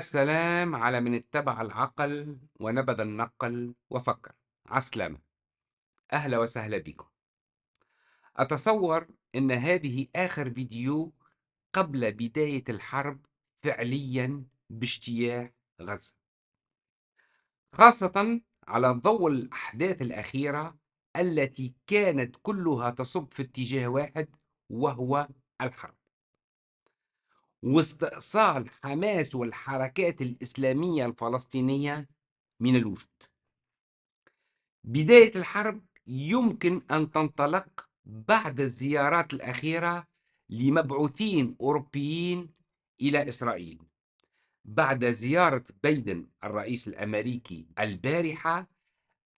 السلام على من اتبع العقل ونبذ النقل وفكر عسلامة أهلا وسهلا بكم أتصور أن هذه آخر فيديو قبل بداية الحرب فعليا باجتياح غزة خاصة على ضوء الأحداث الأخيرة التي كانت كلها تصب في اتجاه واحد وهو الحرب واستئصال حماس والحركات الإسلامية الفلسطينية من الوجود بداية الحرب يمكن أن تنطلق بعد الزيارات الأخيرة لمبعوثين أوروبيين إلى إسرائيل بعد زيارة بايدن الرئيس الأمريكي البارحة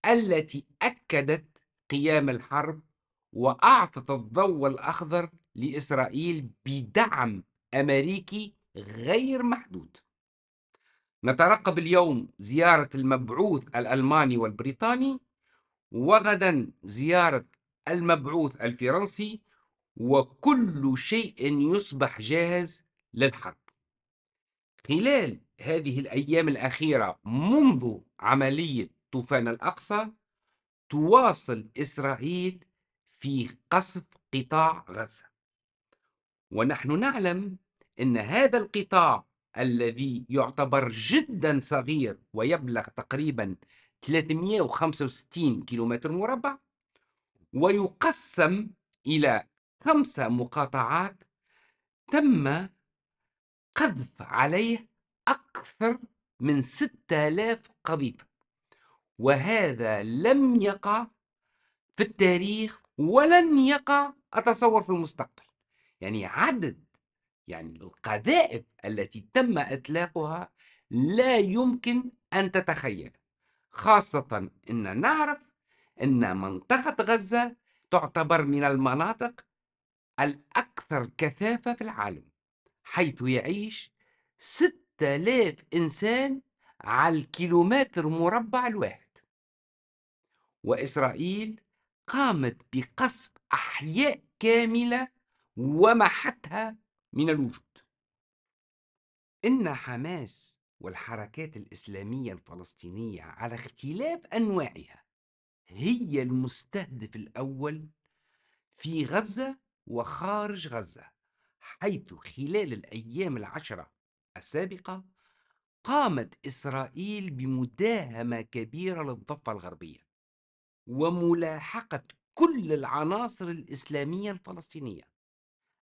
التي أكدت قيام الحرب وأعطت الضوء الأخضر لإسرائيل بدعم أمريكي غير محدود نترقب اليوم زيارة المبعوث الألماني والبريطاني وغدا زيارة المبعوث الفرنسي وكل شيء يصبح جاهز للحرب خلال هذه الأيام الأخيرة منذ عملية طوفان الأقصى تواصل إسرائيل في قصف قطاع غزة ونحن نعلم أن هذا القطاع الذي يعتبر جدا صغير ويبلغ تقريبا 365 كيلومتر مربع ويقسم إلى خمسه مقاطعات تم قذف عليه أكثر من 6000 قذيفة وهذا لم يقع في التاريخ ولن يقع أتصور في المستقبل يعني عدد يعني القذائف التي تم إطلاقها لا يمكن أن تتخيل خاصة أن نعرف أن منطقة غزة تعتبر من المناطق الأكثر كثافة في العالم حيث يعيش 6000 إنسان على الكيلومتر مربع الواحد وإسرائيل قامت بقصف أحياء كاملة ومحتها من الوجود إن حماس والحركات الإسلامية الفلسطينية على اختلاف أنواعها هي المستهدف الأول في غزة وخارج غزة حيث خلال الأيام العشرة السابقة قامت إسرائيل بمداهمة كبيرة للضفة الغربية وملاحقة كل العناصر الإسلامية الفلسطينية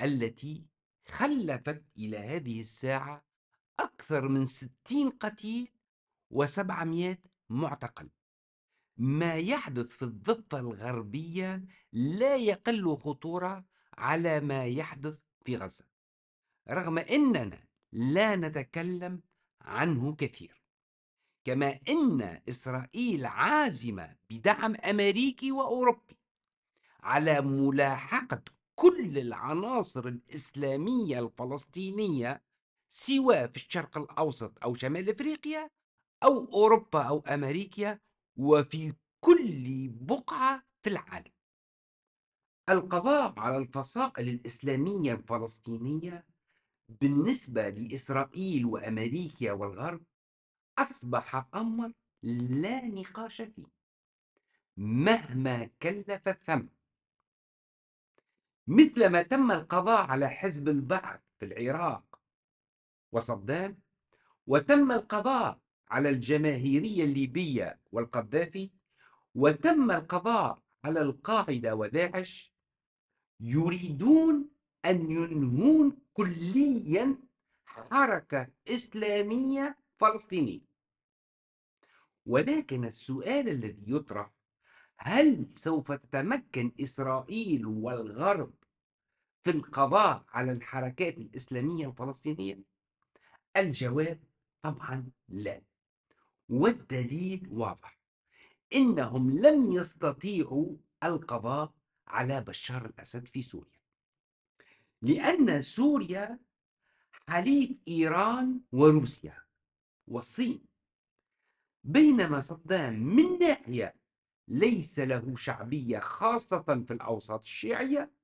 التي خلفت إلى هذه الساعة أكثر من 60 قتيل و700 معتقل ما يحدث في الضفة الغربية لا يقل خطورة على ما يحدث في غزة رغم أننا لا نتكلم عنه كثير كما أن إسرائيل عازمة بدعم أمريكي وأوروبي على ملاحقة كل العناصر الإسلامية الفلسطينية سواء في الشرق الأوسط أو شمال أفريقيا أو أوروبا أو أمريكا وفي كل بقعة في العالم القضاء على الفصائل الإسلامية الفلسطينية بالنسبة لإسرائيل وأمريكا والغرب أصبح أمر لا نقاش فيه مهما كلف الثمن مثلما تم القضاء على حزب البعث في العراق وصدام وتم القضاء على الجماهيرية الليبية والقذافي وتم القضاء على القاعدة وداعش يريدون أن ينهون كليا حركة إسلامية فلسطينية ولكن السؤال الذي يطرح هل سوف تتمكن إسرائيل والغرب في القضاء على الحركات الإسلامية الفلسطينية؟ الجواب طبعا لا والدليل واضح إنهم لم يستطيعوا القضاء على بشار الأسد في سوريا لأن سوريا حليف إيران وروسيا والصين بينما صدام من ناحية ليس له شعبية خاصة في الأوساط الشيعية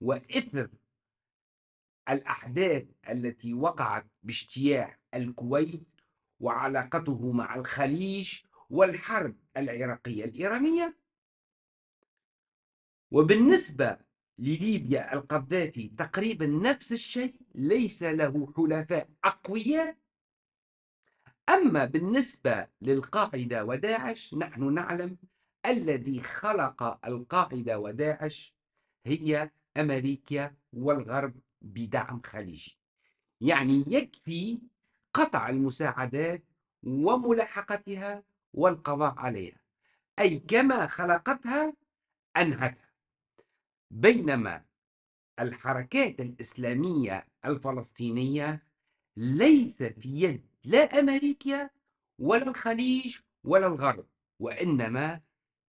وإثر الأحداث التي وقعت باجتياح الكويت وعلاقته مع الخليج والحرب العراقية الإيرانية وبالنسبة لليبيا القذافي تقريبا نفس الشيء ليس له حلفاء أقوياء أما بالنسبة للقاعدة وداعش نحن نعلم الذي خلق القاعدة وداعش هي أمريكا والغرب بدعم خليجي يعني يكفي قطع المساعدات وملاحقتها والقضاء عليها أي كما خلقتها أنهتها بينما الحركات الإسلامية الفلسطينية ليس في يد لا أمريكا ولا الخليج ولا الغرب وإنما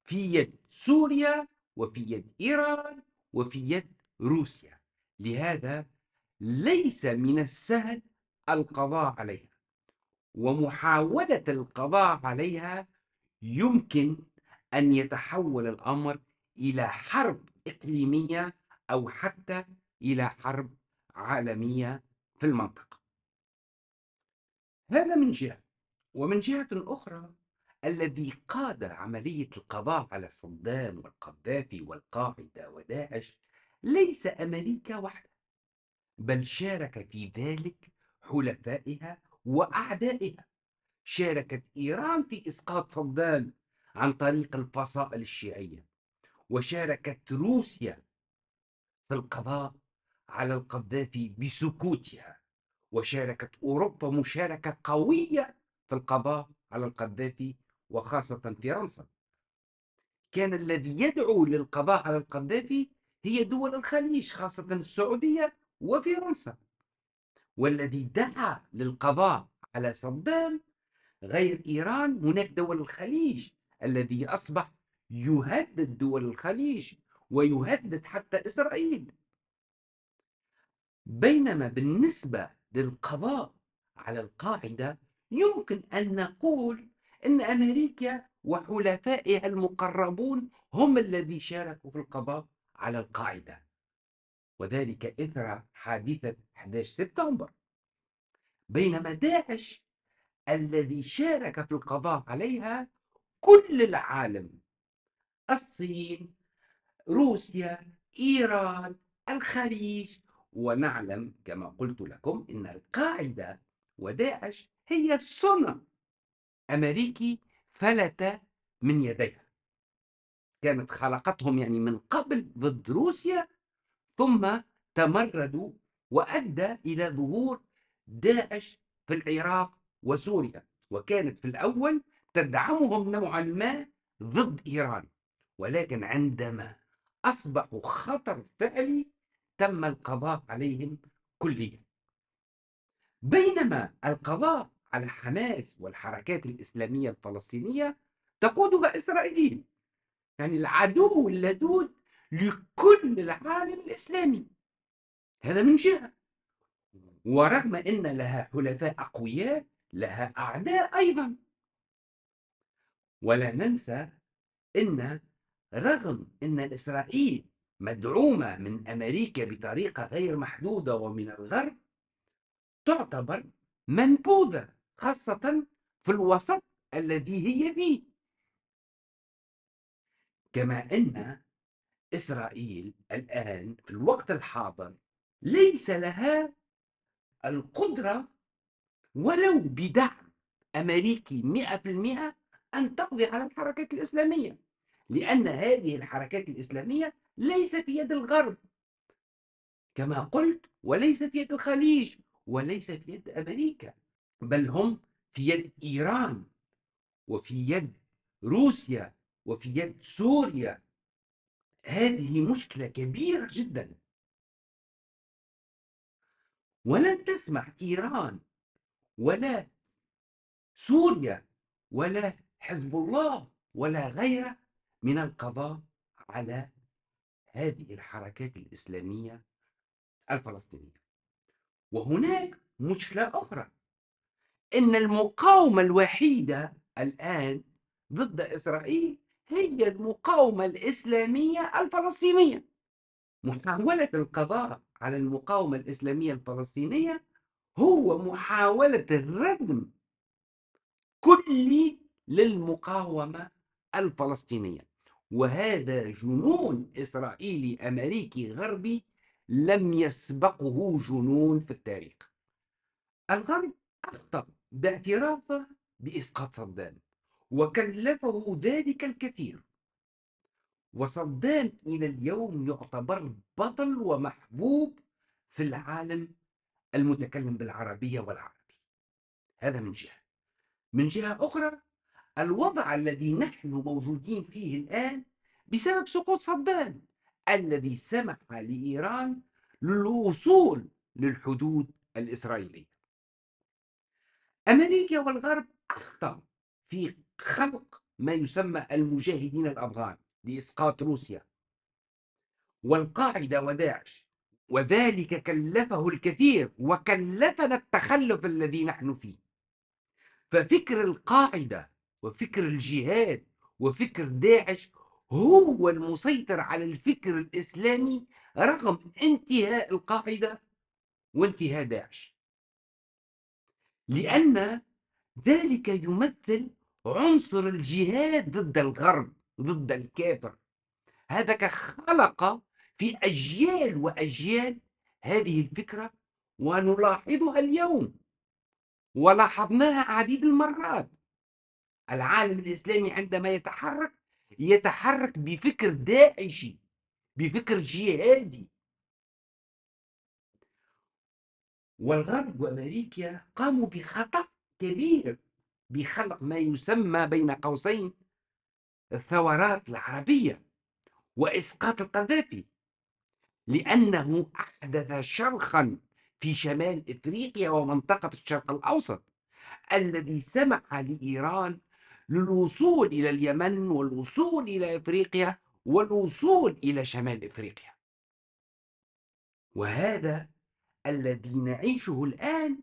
في يد سوريا وفي يد إيران وفي يد روسيا لهذا ليس من السهل القضاء عليها ومحاولة القضاء عليها يمكن أن يتحول الأمر إلى حرب إقليمية أو حتى إلى حرب عالمية في المنطقة هذا من جهة ومن جهة أخرى الذي قاد عملية القضاء على صدام والقذافي والقاعدة وداعش ليس أمريكا وحدها بل شارك في ذلك حلفائها وأعدائها شاركت إيران في إسقاط صدام عن طريق الفصائل الشيعية وشاركت روسيا في القضاء على القذافي بسكوتها وشاركت أوروبا مشاركة قوية في القضاء على القذافي وخاصة فرنسا كان الذي يدعو للقضاء على القذافي هي دول الخليج خاصة السعودية وفرنسا والذي دعا للقضاء على صدام غير إيران هناك دول الخليج الذي أصبح يهدد دول الخليج ويهدد حتى إسرائيل بينما بالنسبة للقضاء على القاعدة يمكن أن نقول أن أمريكا وحلفائها المقربون هم الذي شاركوا في القضاء على القاعدة وذلك إثر حادثة 11 سبتمبر بينما داعش الذي شارك في القضاء عليها كل العالم الصين روسيا إيران الخليج ونعلم كما قلت لكم إن القاعدة وداعش هي صنع أمريكي فلت من يديها كانت خلقتهم يعني من قبل ضد روسيا ثم تمردوا وأدى إلى ظهور داعش في العراق وسوريا وكانت في الأول تدعمهم نوعا ما ضد إيران ولكن عندما أصبحوا خطر فعلي تم القضاء عليهم كليا بينما القضاء على حماس والحركات الإسلامية الفلسطينية تقودها إسرائيل يعني العدو اللدود لكل العالم الإسلامي هذا من جهة ورغم أن لها حلفاء أقوياء لها أعداء أيضا ولا ننسى أن رغم أن إسرائيل مدعومة من أمريكا بطريقة غير محدودة ومن الغرب تعتبر منبوذة خاصة في الوسط الذي هي فيه كما أن إسرائيل الآن في الوقت الحاضر ليس لها القدرة ولو بدعم أمريكي 100% أن تقضي على الحركات الإسلامية لأن هذه الحركات الإسلامية ليس في يد الغرب كما قلت وليس في يد الخليج وليس في يد أمريكا بل هم في يد إيران وفي يد روسيا وفي يد سوريا هذه مشكلة كبيرة جدا ولن تسمح إيران ولا سوريا ولا حزب الله ولا غيره من القضاء على هذه الحركات الإسلامية الفلسطينية وهناك مشكلة أخرى إن المقاومة الوحيدة الآن ضد إسرائيل هي المقاومة الإسلامية الفلسطينية محاولة القضاء على المقاومة الإسلامية الفلسطينية هو محاولة الردم كلي للمقاومة الفلسطينية وهذا جنون إسرائيلي أمريكي غربي لم يسبقه جنون في التاريخ الغرب أخطأ باعترافه بإسقاط صدام وكلفه ذلك الكثير وصدام إلى اليوم يعتبر بطل ومحبوب في العالم المتكلم بالعربية والعربي هذا من جهة من جهة أخرى الوضع الذي نحن موجودين فيه الآن بسبب سقوط صدام الذي سمح لإيران للوصول للحدود الإسرائيلية أمريكا والغرب أخطأ في خلق ما يسمى المجاهدين الأفغان لإسقاط روسيا والقاعدة وداعش وذلك كلفه الكثير وكلفنا التخلف الذي نحن فيه ففكر القاعدة وفكر الجهاد وفكر داعش هو المسيطر على الفكر الإسلامي رغم انتهاء القاعدة وانتهاء داعش لأن ذلك يمثل عنصر الجهاد ضد الغرب ضد الكافر هذا خلق في أجيال وأجيال هذه الفكرة ونلاحظها اليوم ولاحظناها عديد المرات العالم الإسلامي عندما يتحرك يتحرك بفكر داعشي بفكر جهادي والغرب وأمريكا قاموا بخطأ كبير بخلق ما يسمى بين قوسين الثورات العربية وإسقاط القذافي لأنه أحدث شرخا في شمال إفريقيا ومنطقة الشرق الأوسط الذي سمح لإيران للوصول إلى اليمن والوصول إلى إفريقيا والوصول إلى شمال إفريقيا وهذا الذي نعيشه الآن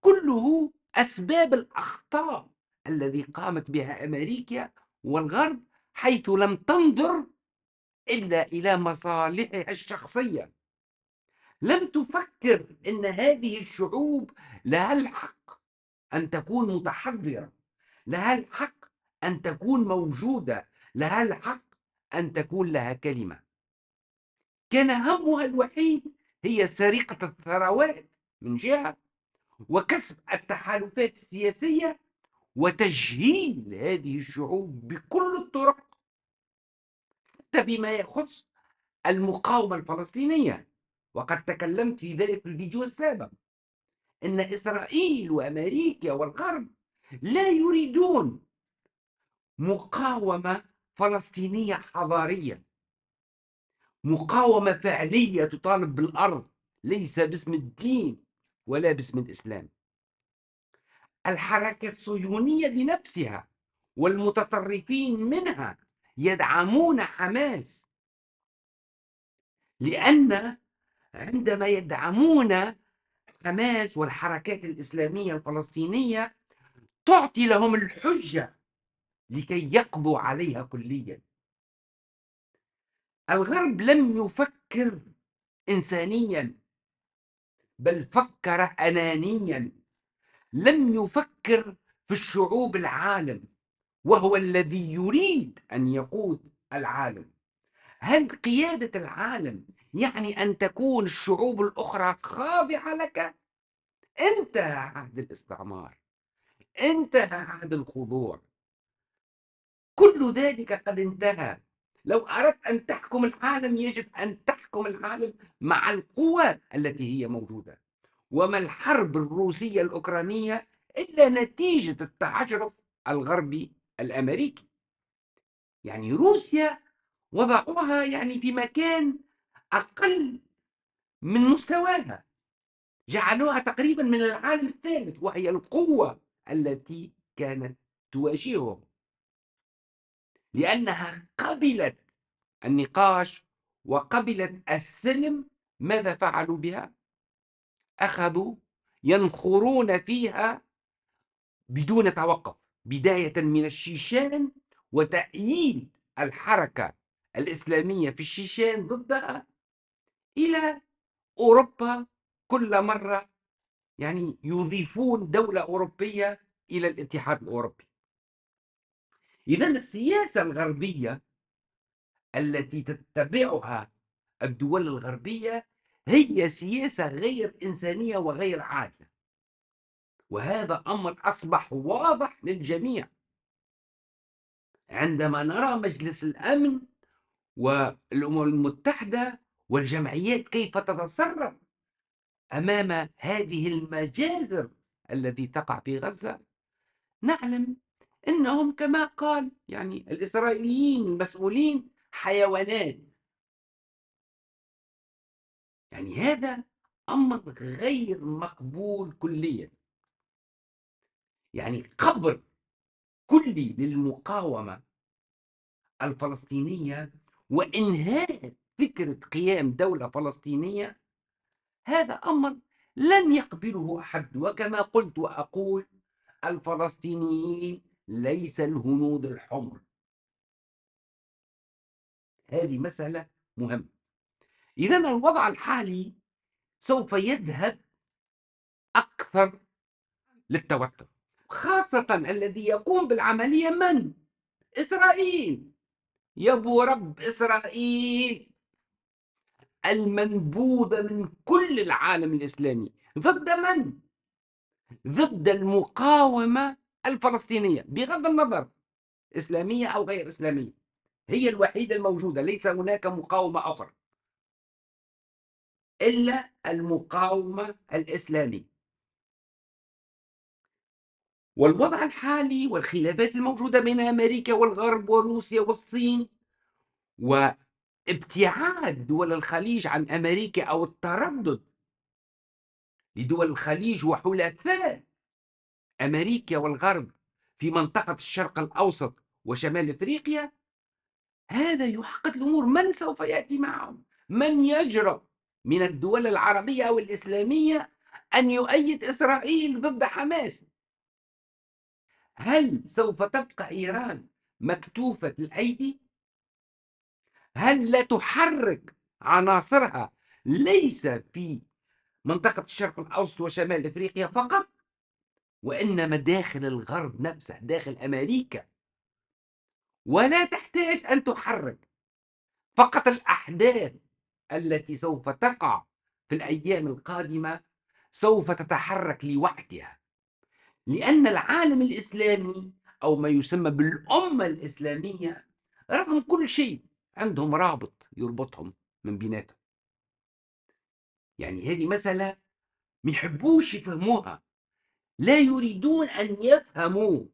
كله أسباب الأخطاء الذي قامت بها أمريكا والغرب حيث لم تنظر إلا إلى مصالحها الشخصية لم تفكر أن هذه الشعوب لها الحق أن تكون متحضرة لها الحق أن تكون موجودة لها الحق أن تكون لها كلمة كان همها الوحيد هي سرقة الثروات من جهة وكسب التحالفات السياسية وتجهيل هذه الشعوب بكل الطرق حتى فيما يخص المقاومة الفلسطينية وقد تكلمت في ذلك في الفيديو السابق أن إسرائيل وأمريكا والغرب لا يريدون مقاومة فلسطينية حضارية مقاومة فعلية تطالب بالأرض ليس باسم الدين ولا باسم الإسلام الحركة الصهيونية لنفسها والمتطرفين منها يدعمون حماس لأن عندما يدعمون حماس والحركات الإسلامية الفلسطينية تعطي لهم الحجة لكي يقضوا عليها كليا الغرب لم يفكر إنسانيا بل فكر انانيا لم يفكر في الشعوب العالم وهو الذي يريد ان يقود العالم هل قياده العالم يعني ان تكون الشعوب الاخرى خاضعه لك انتهى عهد الاستعمار انتهى عهد الخضوع كل ذلك قد انتهى لو أردت أن تحكم العالم يجب أن تحكم العالم مع القوى التي هي موجودة وما الحرب الروسية الأوكرانية إلا نتيجة التعجرف الغربي الأمريكي يعني روسيا وضعوها يعني في مكان أقل من مستواها جعلوها تقريبا من العالم الثالث وهي القوة التي كانت تواجههم لأنها قبلت النقاش وقبلت السلم ماذا فعلوا بها؟ أخذوا ينخرون فيها بدون توقف بداية من الشيشان وتأييد الحركة الإسلامية في الشيشان ضدها إلى أوروبا كل مرة يعني يضيفون دولة أوروبية إلى الاتحاد الأوروبي إذا السياسة الغربية التي تتبعها الدول الغربية هي سياسة غير إنسانية وغير عادلة وهذا أمر أصبح واضح للجميع عندما نرى مجلس الأمن والأمم المتحدة والجمعيات كيف تتصرف أمام هذه المجازر التي تقع في غزة نعلم انهم كما قال يعني الاسرائيليين المسؤولين حيوانات يعني هذا امر غير مقبول كليا يعني قبر كلي للمقاومه الفلسطينيه وانهاء فكره قيام دوله فلسطينيه هذا امر لن يقبله احد وكما قلت واقول الفلسطينيين ليس الهنود الحمر هذه مسألة مهمة إذا الوضع الحالي سوف يذهب أكثر للتوتر خاصة الذي يقوم بالعملية من؟ إسرائيل يا أبو رب إسرائيل المنبوذة من كل العالم الإسلامي ضد من؟ ضد المقاومة الفلسطينية بغض النظر إسلامية أو غير إسلامية هي الوحيدة الموجودة ليس هناك مقاومة أخرى إلا المقاومة الإسلامية والوضع الحالي والخلافات الموجودة بين أمريكا والغرب وروسيا والصين وابتعاد دول الخليج عن أمريكا أو التردد لدول الخليج وحلفاء أمريكا والغرب في منطقة الشرق الأوسط وشمال أفريقيا هذا يحقق الأمور من سوف يأتي معهم من يجرؤ من الدول العربية أو الإسلامية أن يؤيد إسرائيل ضد حماس هل سوف تبقى إيران مكتوفة الأيدي؟ هل لا تحرك عناصرها ليس في منطقة الشرق الأوسط وشمال أفريقيا فقط وإنما داخل الغرب نفسه داخل أمريكا ولا تحتاج أن تحرك فقط الأحداث التي سوف تقع في الأيام القادمة سوف تتحرك لوحدها لأن العالم الإسلامي أو ما يسمى بالأمة الإسلامية رغم كل شيء عندهم رابط يربطهم من بيناتهم يعني هذه مسألة ما يحبوش يفهموها لا يريدون أن يفهموا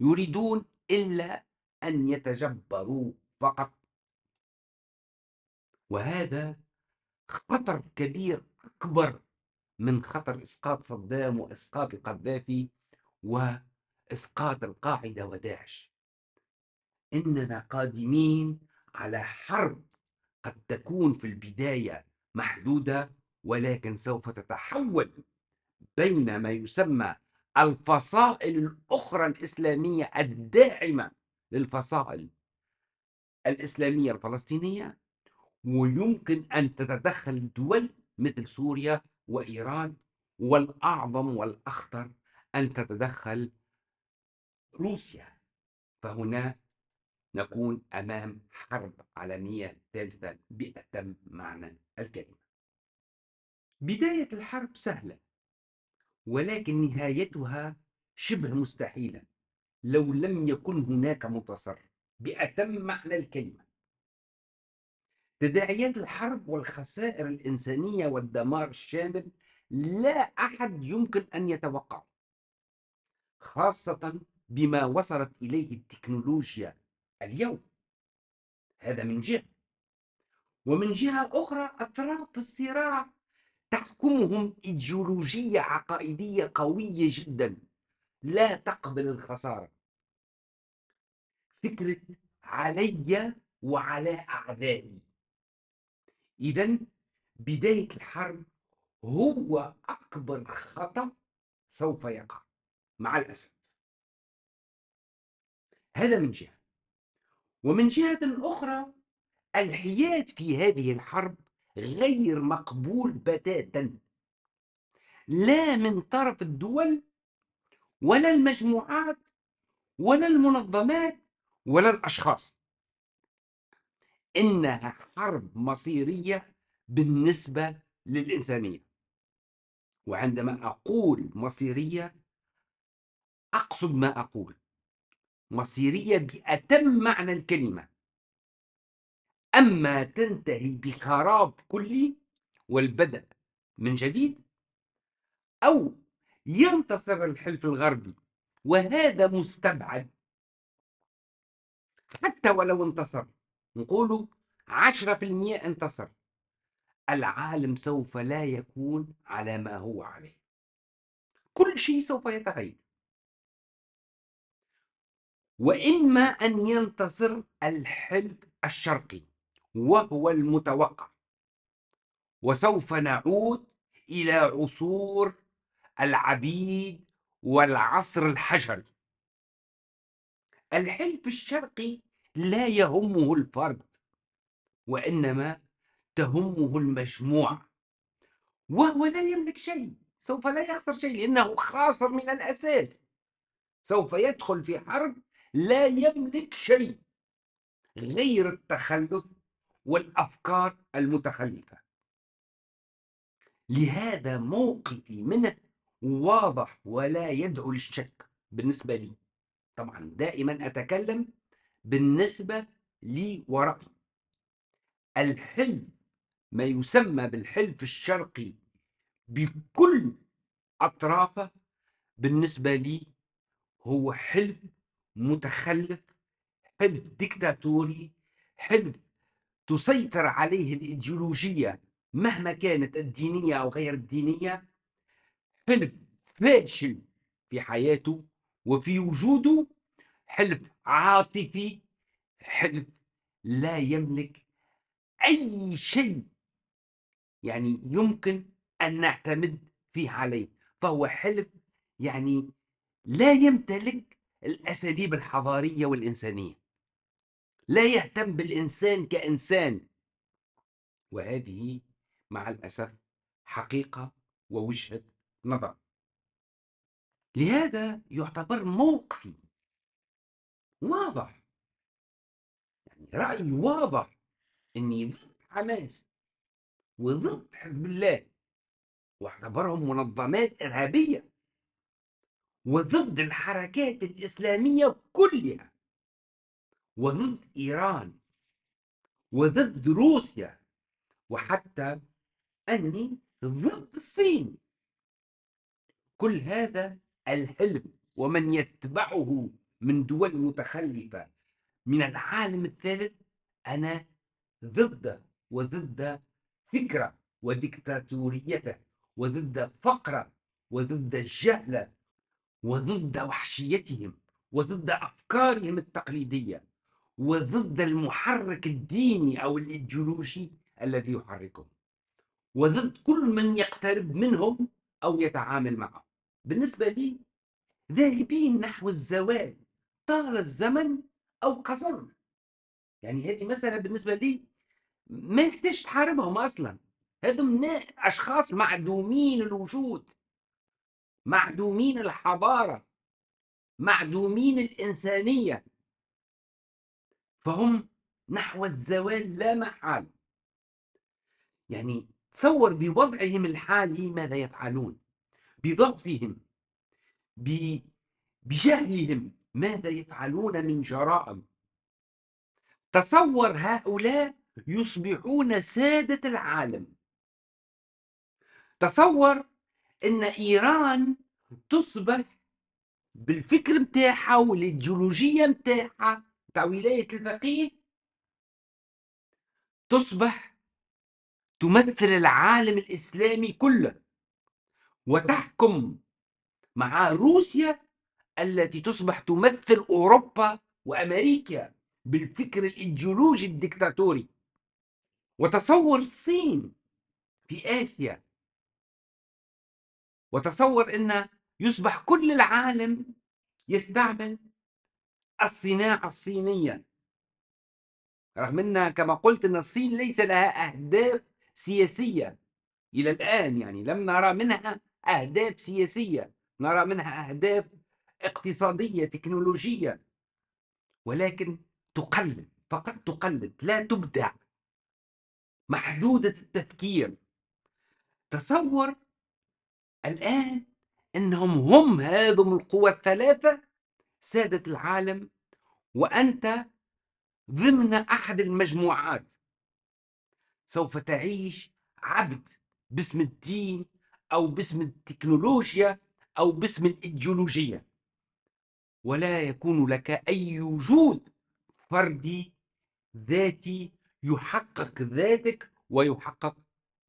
يريدون إلا أن يتجبروا فقط وهذا خطر كبير أكبر من خطر إسقاط صدام وإسقاط القذافي وإسقاط القاعدة وداعش إننا قادمين على حرب قد تكون في البداية محدودة ولكن سوف تتحول بين ما يسمى الفصائل الأخرى الإسلامية الداعمة للفصائل الإسلامية الفلسطينية ويمكن أن تتدخل دول مثل سوريا وإيران والأعظم والأخطر أن تتدخل روسيا فهنا نكون أمام حرب عالمية ثالثة بأتم معنى الكلمة بداية الحرب سهلة ولكن نهايتها شبه مستحيلة لو لم يكن هناك متصرف بأتم معنى الكلمة تداعيات الحرب والخسائر الإنسانية والدمار الشامل لا أحد يمكن أن يتوقعه خاصة بما وصلت إليه التكنولوجيا اليوم هذا من جهة ومن جهة أخرى أطراف الصراع تحكمهم ايديولوجيه عقائديه قويه جدا لا تقبل الخساره فكره علي وعلى اعدائي اذا بدايه الحرب هو اكبر خطا سوف يقع مع الاسف هذا من جهه ومن جهه اخرى الحياد في هذه الحرب غير مقبول بتاتا لا من طرف الدول ولا المجموعات ولا المنظمات ولا الاشخاص انها حرب مصيريه بالنسبه للانسانيه وعندما اقول مصيريه اقصد ما اقول مصيريه باتم معنى الكلمه أما تنتهي بخراب كلي والبدء من جديد أو ينتصر الحلف الغربي وهذا مستبعد حتى ولو انتصر نقولوا عشرة في المية انتصر العالم سوف لا يكون على ما هو عليه كل شيء سوف يتغير وإما أن ينتصر الحلف الشرقي وهو المتوقع وسوف نعود إلى عصور العبيد والعصر الحجري الحلف الشرقي لا يهمه الفرد وإنما تهمه المجموعة وهو لا يملك شيء سوف لا يخسر شيء لأنه خاسر من الأساس سوف يدخل في حرب لا يملك شيء غير التخلف والافكار المتخلفه لهذا موقفي منه واضح ولا يدعو للشك بالنسبه لي طبعا دائما اتكلم بالنسبه لي ورأيي الحلف ما يسمى بالحلف الشرقي بكل اطرافه بالنسبه لي هو حلف متخلف حلف ديكتاتوري حلف تسيطر عليه الإيديولوجية مهما كانت الدينية أو غير الدينية حلف فاشل في حياته وفي وجوده حلف عاطفي حلف لا يملك أي شيء يعني يمكن أن نعتمد فيه عليه فهو حلف يعني لا يمتلك الأساليب الحضارية والإنسانية لا يهتم بالإنسان كإنسان وهذه مع الأسف حقيقة ووجهة نظر لهذا يعتبر موقفي واضح يعني رأيي واضح أني ضد حماس وضد حزب الله واعتبرهم منظمات إرهابية وضد الحركات الإسلامية كلها وضد إيران وضد روسيا وحتى أني ضد الصين كل هذا الحلم ومن يتبعه من دول متخلفة من العالم الثالث أنا ضده وضد فكرة وديكتاتوريته وضد فقره وضد الجهلة وضد وحشيتهم وضد أفكارهم التقليدية وضد المحرك الديني أو الإيديولوجي الذي يحركهم وضد كل من يقترب منهم أو يتعامل معهم بالنسبة لي ذاهبين نحو الزوال طال الزمن أو قصر يعني هذه مسألة بالنسبة لي ما يحتاج تحاربهم أصلا هذم أشخاص معدومين الوجود معدومين الحضارة معدومين الإنسانية فهم نحو الزوال لا محال يعني تصور بوضعهم الحالي ماذا يفعلون بضعفهم بجهلهم ماذا يفعلون من جرائم تصور هؤلاء يصبحون سادة العالم تصور ان ايران تصبح بالفكر متاعها والإيديولوجية متاعها بتاع ولاية الفقيه تصبح تمثل العالم الإسلامي كله وتحكم مع روسيا التي تصبح تمثل أوروبا وأمريكا بالفكر الإيديولوجي الدكتاتوري وتصور الصين في آسيا وتصور أن يصبح كل العالم يستعمل الصناعة الصينية رغم أنها كما قلت أن الصين ليس لها أهداف سياسية إلى الآن يعني لم نرى منها أهداف سياسية نرى منها أهداف اقتصادية تكنولوجية ولكن تقلد فقط تقلد لا تبدع محدودة التفكير تصور الآن أنهم هم هذم القوى الثلاثة سادة العالم وأنت ضمن أحد المجموعات سوف تعيش عبد باسم الدين أو باسم التكنولوجيا أو باسم الإيديولوجية ولا يكون لك أي وجود فردي ذاتي يحقق ذاتك ويحقق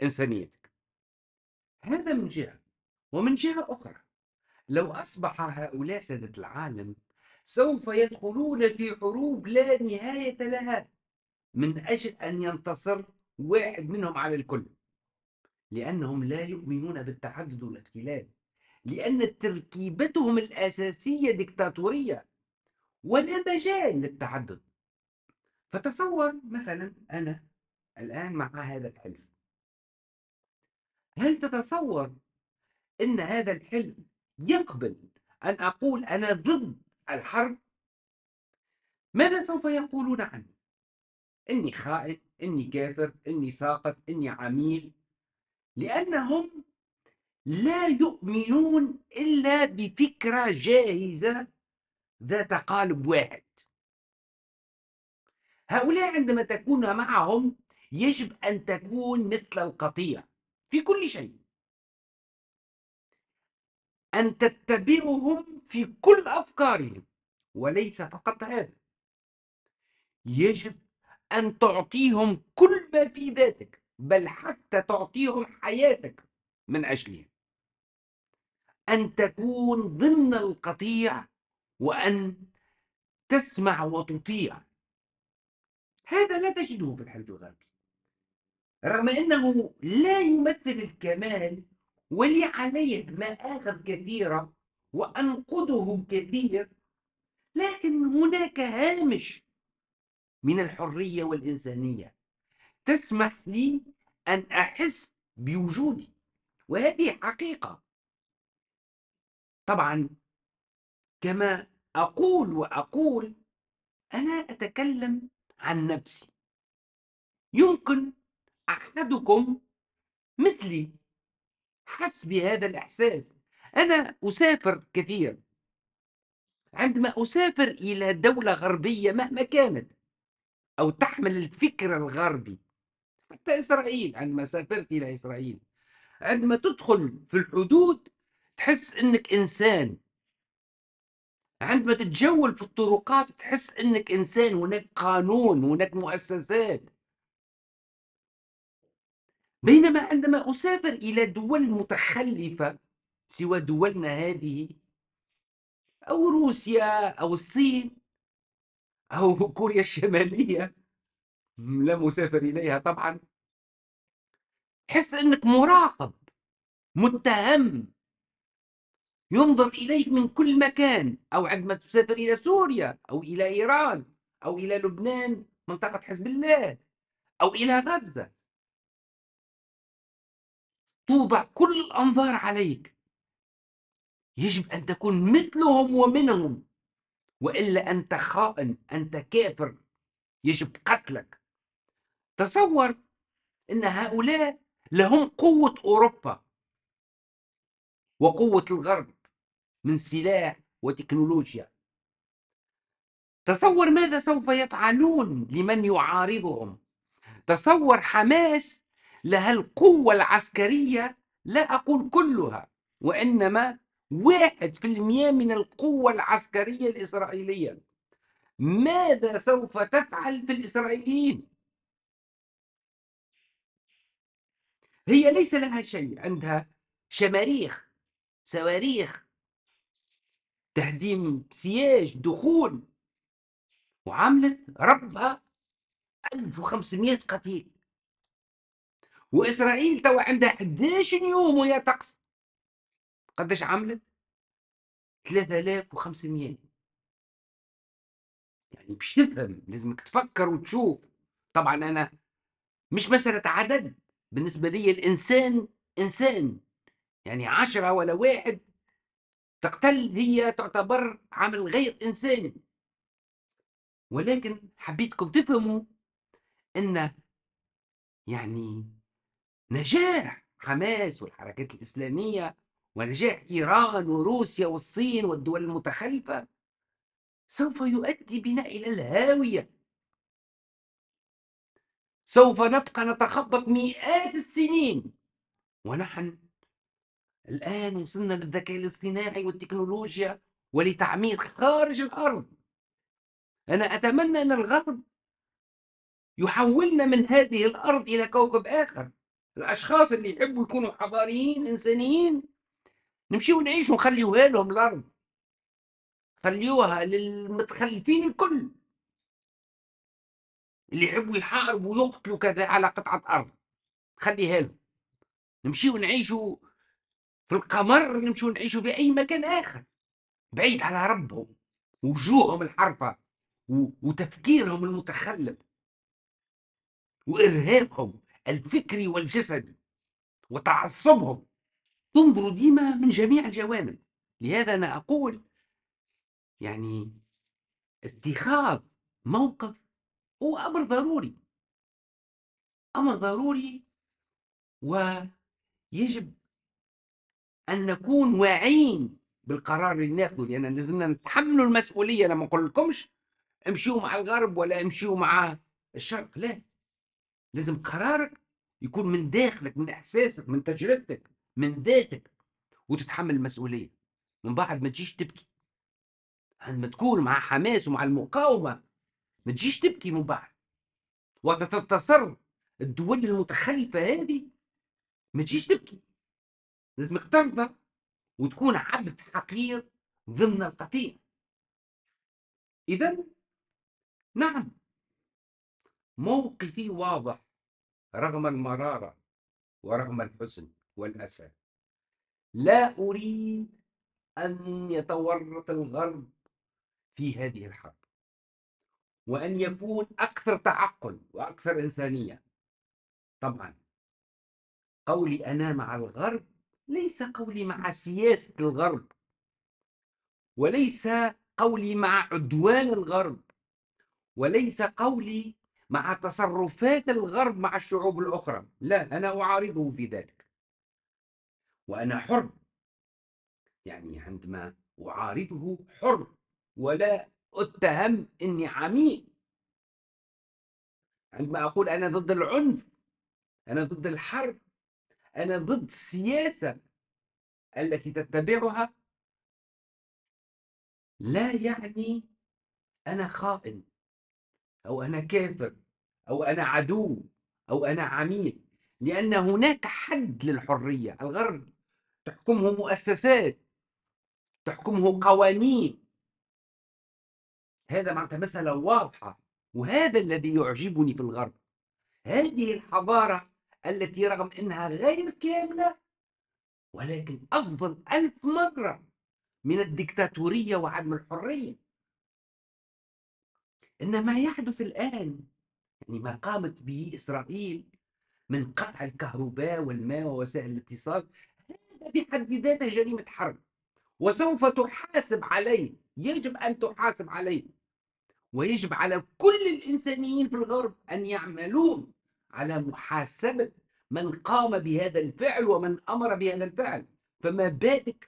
إنسانيتك هذا من جهة ومن جهة أخرى لو أصبح هؤلاء سادة العالم سوف يدخلون في حروب لا نهاية لها من أجل أن ينتصر واحد منهم على الكل لأنهم لا يؤمنون بالتعدد والاختلاف لأن تركيبتهم الأساسية ديكتاتورية ولا مجال للتعدد فتصور مثلا أنا الآن مع هذا الحلف هل تتصور أن هذا الحلف يقبل أن أقول أنا ضد الحرب ماذا سوف يقولون عني اني خائن اني كافر اني ساقط اني عميل لانهم لا يؤمنون الا بفكره جاهزه ذات قالب واحد هؤلاء عندما تكون معهم يجب ان تكون مثل القطيع في كل شيء ان تتبعهم في كل أفكارهم وليس فقط هذا يجب أن تعطيهم كل ما في ذاتك بل حتى تعطيهم حياتك من أجلهم أن تكون ضمن القطيع وأن تسمع وتطيع هذا لا تجده في الحلف الغربي رغم أنه لا يمثل الكمال ولي عليه ما اخذ كثيرة وأنقدهم كثير لكن هناك هامش من الحرية والإنسانية تسمح لي أن أحس بوجودي وهذه حقيقة طبعا كما أقول وأقول أنا أتكلم عن نفسي يمكن أحدكم مثلي حس بهذا الإحساس أنا أسافر كثير عندما أسافر إلى دولة غربية مهما كانت أو تحمل الفكر الغربي حتى إسرائيل عندما سافرت إلى إسرائيل عندما تدخل في الحدود تحس أنك إنسان عندما تتجول في الطرقات تحس أنك إنسان هناك قانون هناك مؤسسات بينما عندما أسافر إلى دول متخلفة سوى دولنا هذه أو روسيا أو الصين أو كوريا الشمالية لا مسافر إليها طبعا تحس أنك مراقب متهم ينظر إليك من كل مكان أو عندما تسافر إلى سوريا أو إلى إيران أو إلى لبنان منطقة حزب الله أو إلى غزة توضع كل الأنظار عليك يجب أن تكون مثلهم ومنهم وإلا أنت خائن أنت كافر يجب قتلك تصور أن هؤلاء لهم قوة أوروبا وقوة الغرب من سلاح وتكنولوجيا تصور ماذا سوف يفعلون لمن يعارضهم تصور حماس لها القوة العسكرية لا أقول كلها وإنما واحد في المية من القوة العسكرية الإسرائيلية ماذا سوف تفعل في الإسرائيليين؟ هي ليس لها شيء عندها شماريخ صواريخ تهديم سياج دخول وعملت ربها 1500 قتيل وإسرائيل توا عندها 11 يوم وهي تقصف قداش عملت 3500 يعني باش تفهم لازمك تفكر وتشوف طبعا انا مش مسألة عدد بالنسبة لي الإنسان إنسان يعني عشرة ولا واحد تقتل هي تعتبر عمل غير إنساني ولكن حبيتكم تفهموا أن يعني نجاح حماس والحركات الإسلامية ونجاح إيران وروسيا والصين والدول المتخلفة سوف يؤدي بنا إلى الهاوية سوف نبقى نتخبط مئات السنين ونحن الآن وصلنا للذكاء الاصطناعي والتكنولوجيا ولتعمير خارج الأرض أنا أتمنى أن الغرب يحولنا من هذه الأرض إلى كوكب آخر الأشخاص اللي يحبوا يكونوا حضاريين إنسانيين نمشيو نعيشو نخليوها لهم الارض خليوها للمتخلفين الكل اللي يحبوا يحاربوا ويقتلوا كذا على قطعه ارض خليها لهم نمشيو نعيشو في القمر نمشيو نعيشو في اي مكان اخر بعيد على ربهم وجوههم الحرفه وتفكيرهم المتخلف وارهابهم الفكري والجسدي وتعصبهم تنظر ديما من جميع الجوانب لهذا أنا أقول يعني اتخاذ موقف هو أمر ضروري أمر ضروري ويجب أن نكون واعين بالقرار اللي ناخذه لأن لازمنا نتحملوا المسؤولية أنا ما نقولكمش امشوا مع الغرب ولا امشوا مع الشرق لا لازم قرارك يكون من داخلك من إحساسك من تجربتك من ذاتك وتتحمل المسؤوليه من بعد ما تجيش تبكي عندما تكون مع حماس ومع المقاومه ما تجيش تبكي من بعد وقت تنتصر الدول المتخلفه هذه ما تجيش تبكي لازمك ترضى وتكون عبد حقير ضمن القطيع اذا نعم موقفي واضح رغم المراره ورغم الحزن والأسى لا أريد أن يتورط الغرب في هذه الحرب وأن يكون أكثر تعقل وأكثر إنسانية طبعا قولي أنا مع الغرب ليس قولي مع سياسة الغرب وليس قولي مع عدوان الغرب وليس قولي مع تصرفات الغرب مع الشعوب الأخرى لا أنا أعارضه في ذلك وأنا حر يعني عندما أعارضه حر ولا أتهم أني عميق عندما أقول أنا ضد العنف أنا ضد الحرب أنا ضد السياسة التي تتبعها لا يعني أنا خائن أو أنا كافر أو أنا عدو أو أنا عميل لأن هناك حد للحرية الغرب تحكمه مؤسسات تحكمه قوانين هذا معناتها مسألة واضحة وهذا الذي يعجبني في الغرب هذه الحضارة التي رغم أنها غير كاملة ولكن أفضل ألف مرة من الدكتاتورية وعدم الحرية إن ما يحدث الآن يعني ما قامت به إسرائيل من قطع الكهرباء والماء ووسائل الاتصال بحد ذاته جريمة حرب وسوف تحاسب عليه يجب أن تحاسب عليه ويجب على كل الإنسانيين في الغرب أن يعملون على محاسبة من قام بهذا الفعل ومن أمر بهذا الفعل فما بالك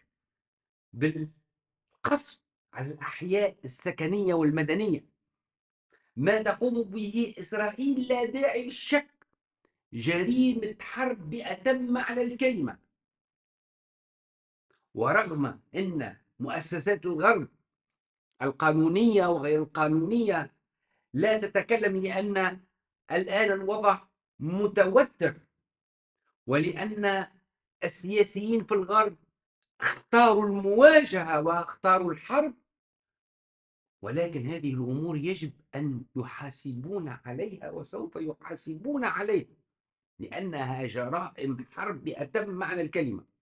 بالقصف على الأحياء السكنية والمدنية ما تقوم به إسرائيل لا داعي للشك جريمة حرب بأتم على الكلمة ورغم أن مؤسسات الغرب القانونية وغير القانونية لا تتكلم لأن الآن الوضع متوتر ولأن السياسيين في الغرب اختاروا المواجهة واختاروا الحرب ولكن هذه الأمور يجب أن يحاسبون عليها وسوف يحاسبون عليها لأنها جرائم حرب بأتم معنى الكلمة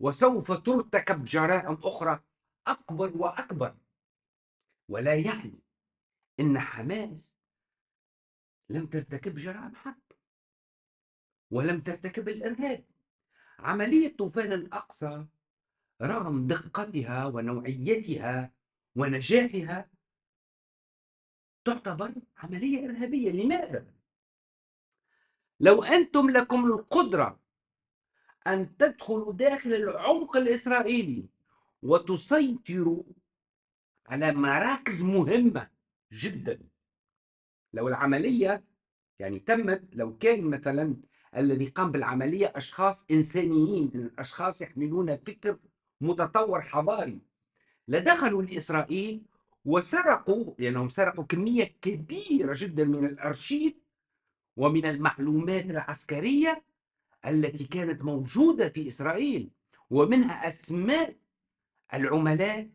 وسوف ترتكب جرائم أخرى أكبر وأكبر ولا يعني إن حماس لم ترتكب جرائم حرب ولم ترتكب الإرهاب عملية طوفان الأقصى رغم دقتها ونوعيتها ونجاحها تعتبر عملية إرهابية لماذا؟ لو أنتم لكم القدرة أن تدخل داخل العمق الإسرائيلي وتسيطر على مراكز مهمة جدا لو العملية يعني تمت لو كان مثلا الذي قام بالعملية أشخاص إنسانيين أشخاص يحملون فكر متطور حضاري لدخلوا لإسرائيل وسرقوا لأنهم سرقوا كمية كبيرة جدا من الأرشيف ومن المعلومات العسكرية التي كانت موجودة في إسرائيل ومنها أسماء العملاء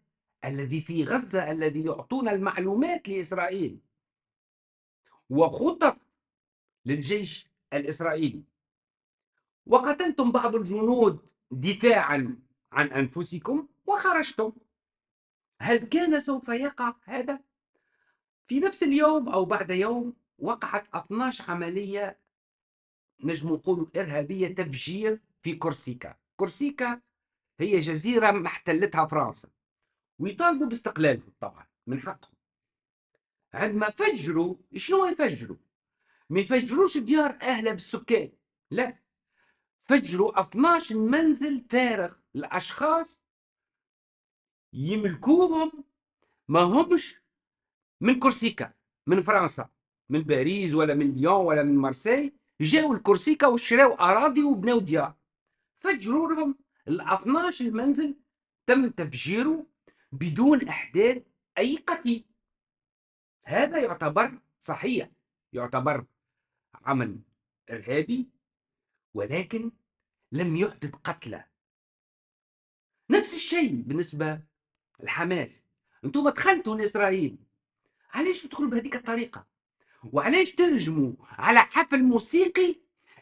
الذي في غزة الذي يعطون المعلومات لإسرائيل وخطط للجيش الإسرائيلي وقتلتم بعض الجنود دفاعا عن أنفسكم وخرجتم هل كان سوف يقع هذا؟ في نفس اليوم أو بعد يوم وقعت 12 عملية نجم نقولوا إرهابية تفجير في كورسيكا كورسيكا هي جزيرة محتلتها فرنسا ويطالبوا باستقلالهم طبعا من حقهم عندما فجروا شنو يفجروا ما يفجروش ديار أهلها بالسكان لا فجروا 12 منزل فارغ لأشخاص يملكوهم ما همش من كورسيكا من فرنسا من باريس ولا من ليون ولا من مارسي جاو الكورسيكا وشراو اراضي وبناو ديار فجروا لهم ال 12 منزل تم تفجيره بدون احداث اي قتيل هذا يعتبر صحيح يعتبر عمل ارهابي ولكن لم يحدث قتلى نفس الشيء بالنسبه لحماس انتم دخلتوا لاسرائيل علاش تدخلوا بهذيك الطريقه وعلاش تهجموا على حفل موسيقي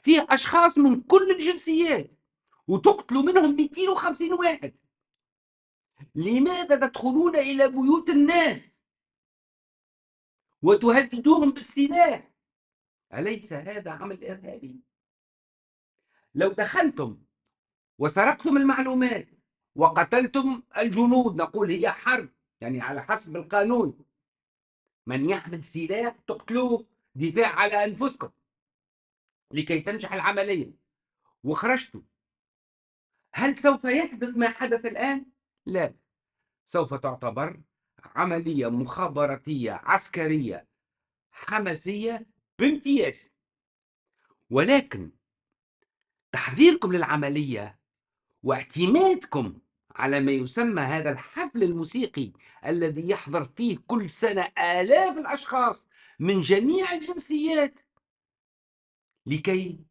فيه أشخاص من كل الجنسيات وتقتلوا منهم 250 واحد لماذا تدخلون إلى بيوت الناس وتهددوهم بالسلاح أليس هذا عمل إرهابي لو دخلتم وسرقتم المعلومات وقتلتم الجنود نقول هي حرب يعني على حسب القانون من يحمل سلاح تقتلوه دفاع على أنفسكم لكي تنجح العملية وخرجتوا هل سوف يحدث ما حدث الآن؟ لا سوف تعتبر عملية مخابراتية عسكرية حماسية بامتياز ولكن تحذيركم للعملية واعتمادكم على ما يسمى هذا الحل الحفل الموسيقي الذي يحضر فيه كل سنة آلاف الأشخاص من جميع الجنسيات لكي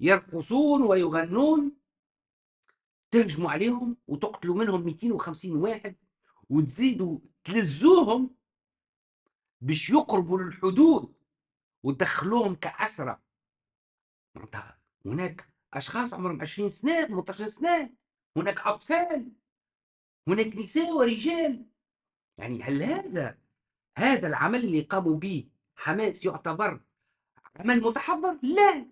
يرقصون ويغنون تهجموا عليهم وتقتلوا منهم 250 واحد وتزيدوا تلزوهم باش يقربوا للحدود وتدخلوهم كأسرة هناك أشخاص عمرهم 20 سنة 18 سنة هناك أطفال هناك نساء ورجال يعني هل هذا هذا العمل اللي قاموا به حماس يعتبر عمل متحضر؟ لا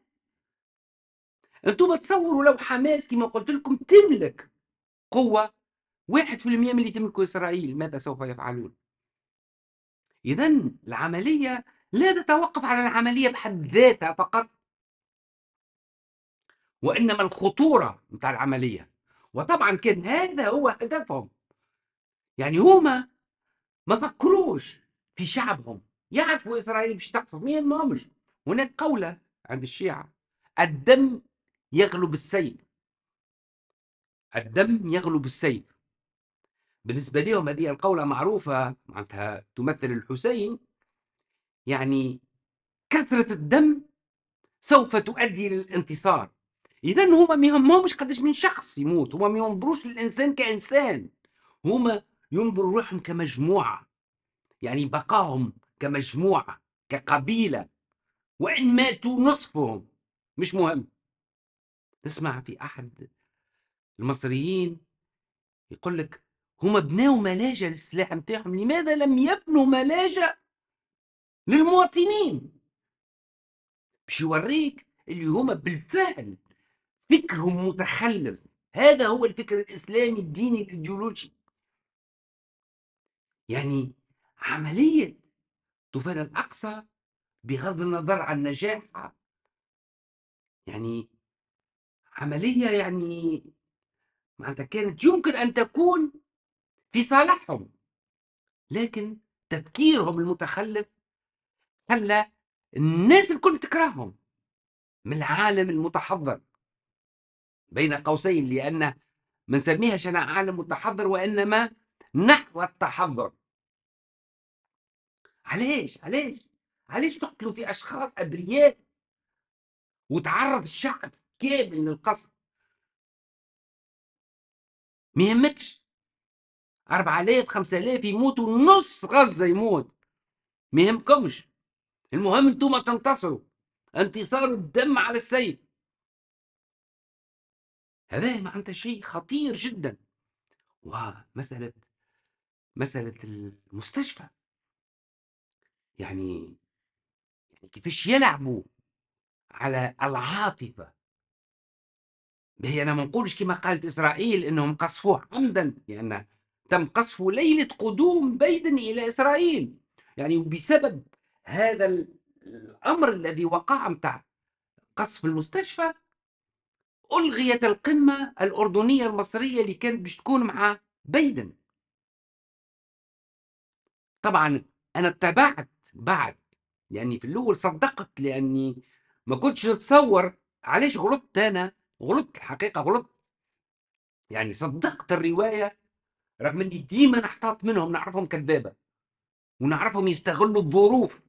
انتم تصوروا لو حماس كما قلت لكم تملك قوة واحد في المية من اللي تملكه إسرائيل ماذا سوف يفعلون؟ إذا العملية لا تتوقف على العملية بحد ذاتها فقط وإنما الخطورة متاع العملية وطبعا كان هذا هو هدفهم يعني هما ما فكروش في شعبهم يعرفوا اسرائيل باش تقصف ما يهمهمش هناك قوله عند الشيعه الدم يغلب السيف الدم يغلب السيف بالنسبه لهم هذه القوله معروفه معناتها تمثل الحسين يعني كثره الدم سوف تؤدي للانتصار اذا هما ما يهمهمش قداش من شخص يموت هما ما ينظروش للانسان كانسان هما ينظروا روحهم كمجموعه يعني بقاهم كمجموعه كقبيله وان ماتوا نصفهم مش مهم تسمع في احد المصريين يقول لك هما بناوا ملاجئ للسلاح نتاعهم لماذا لم يبنوا ملاجئ للمواطنين باش يوريك اللي هما بالفعل فكرهم متخلف هذا هو الفكر الاسلامي الديني الايديولوجي يعني عمليه طوفان الاقصى بغض النظر عن نجاحها يعني عمليه يعني معناتها كانت يمكن ان تكون في صالحهم لكن تفكيرهم المتخلف خلى الناس الكل تكرههم من العالم المتحضر بين قوسين لأن أنا عالم متحضر وإنما نحو التحضر علاش علاش علاش تقتلوا في أشخاص أبرياء وتعرض الشعب كامل للقصف ما يهمكش 4000 5000 يموتوا نص غزة يموت ما يهمكمش المهم انتم تنتصروا انتصار الدم على السيف هذا معناته شيء خطير جدا ومسألة مسألة المستشفى يعني يعني كيفاش يلعبوا على العاطفة هي أنا ما نقولش كما قالت إسرائيل أنهم قصفوه عمدا لأن يعني تم قصف ليلة قدوم بايدن إلى إسرائيل يعني بسبب هذا الأمر الذي وقع متاع قصف المستشفى ألغيت القمة الأردنية المصرية اللي كانت باش تكون مع بايدن طبعا أنا اتبعت بعد يعني في الأول صدقت لأني ما كنتش نتصور علاش غلطت أنا غلطت الحقيقة غلطت يعني صدقت الرواية رغم اني ديما نحتاط منهم نعرفهم كذابه ونعرفهم يستغلوا الظروف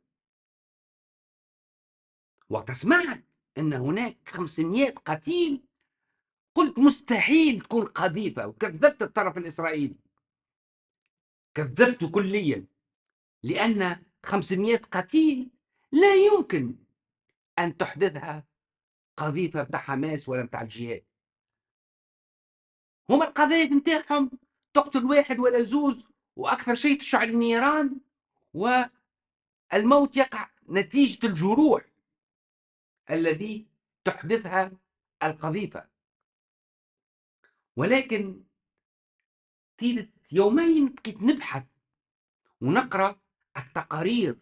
وقت سمعت ان هناك 500 قتيل قلت مستحيل تكون قذيفه وكذبت الطرف الاسرائيلي كذبت كليا لان 500 قتيل لا يمكن ان تحدثها قذيفه بتاع حماس ولا بتاع الجهاد هما القذايف نتاعهم تقتل واحد ولا زوز واكثر شيء تشعل النيران والموت يقع نتيجه الجروح الذي تحدثها القذيفة ولكن طيلة يومين بقيت نبحث ونقرأ التقارير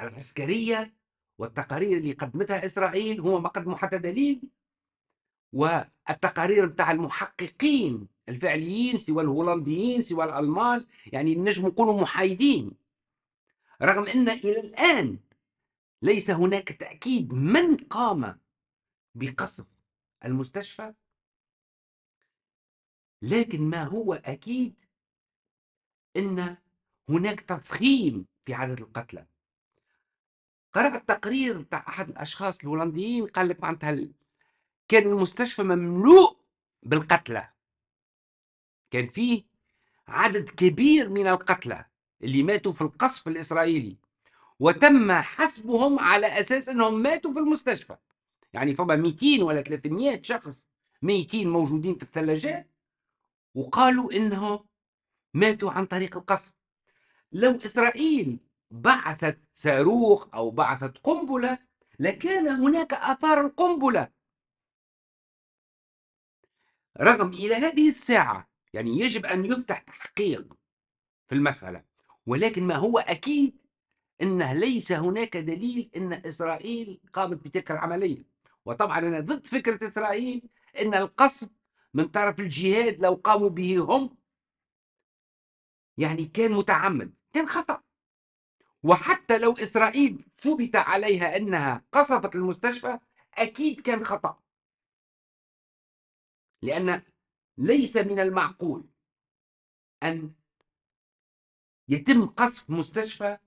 العسكرية والتقارير اللي قدمتها إسرائيل هو ما قدموا حتى دليل والتقارير بتاع المحققين الفعليين سواء الهولنديين سواء الألمان يعني نجم نقولوا محايدين رغم أن إلى الآن ليس هناك تأكيد من قام بقصف المستشفى لكن ما هو أكيد أن هناك تضخيم في عدد القتلى قرأت التقرير بتاع أحد الأشخاص الهولنديين قال لك معناتها كان المستشفى مملوء بالقتلى كان فيه عدد كبير من القتلى اللي ماتوا في القصف الإسرائيلي وتم حسبهم على اساس انهم ماتوا في المستشفى يعني فما 200 ولا 300 شخص ميتين موجودين في الثلاجات وقالوا انهم ماتوا عن طريق القصف لو اسرائيل بعثت صاروخ او بعثت قنبله لكان هناك اثار القنبله رغم الى هذه الساعه يعني يجب ان يفتح تحقيق في المساله ولكن ما هو اكيد انه ليس هناك دليل ان اسرائيل قامت بتلك العمليه وطبعا انا ضد فكره اسرائيل ان القصف من طرف الجهاد لو قاموا به هم يعني كان متعمد كان خطا وحتى لو اسرائيل ثبت عليها انها قصفت المستشفى اكيد كان خطا لان ليس من المعقول ان يتم قصف مستشفى